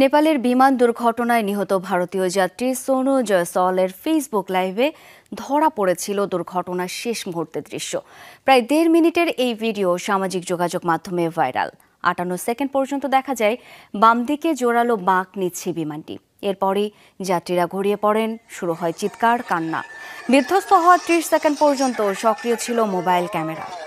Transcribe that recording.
নেপালের বিমান দুর্ঘটনায় নিহত ভারতীয় যাত্রী সোনু জয়সওয়ালের ফেসবুক লাইভে ধরা পড়েছিল দুর্ঘটনার শেষ মুহূর্তের দৃশ্য প্রায় দেড় মিনিটের এই ভিডিও সামাজিক যোগাযোগ মাধ্যমে ভাইরাল আটান্ন সেকেন্ড পর্যন্ত দেখা যায় বাম দিকে জোরালো বাঁক নিচ্ছে বিমানটি এরপরই যাত্রীরা ঘুরিয়ে পড়েন শুরু হয় চিৎকার কান্না বিধ্বস্ত হওয়ার ত্রিশ সেকেন্ড পর্যন্ত সক্রিয় ছিল মোবাইল ক্যামেরা